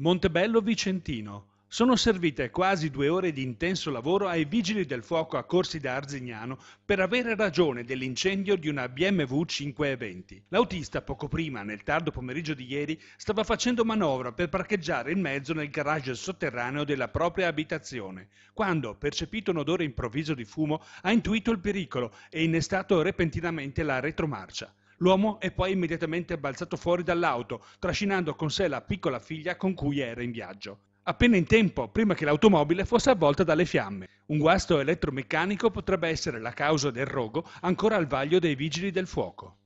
Montebello Vicentino. Sono servite quasi due ore di intenso lavoro ai vigili del fuoco accorsi da Arzignano per avere ragione dell'incendio di una BMW 520. L'autista poco prima, nel tardo pomeriggio di ieri, stava facendo manovra per parcheggiare il mezzo nel garage sotterraneo della propria abitazione, quando, percepito un odore improvviso di fumo, ha intuito il pericolo e innestato repentinamente la retromarcia. L'uomo è poi immediatamente balzato fuori dall'auto, trascinando con sé la piccola figlia con cui era in viaggio appena in tempo, prima che l'automobile fosse avvolta dalle fiamme. Un guasto elettromeccanico potrebbe essere la causa del rogo ancora al vaglio dei vigili del fuoco.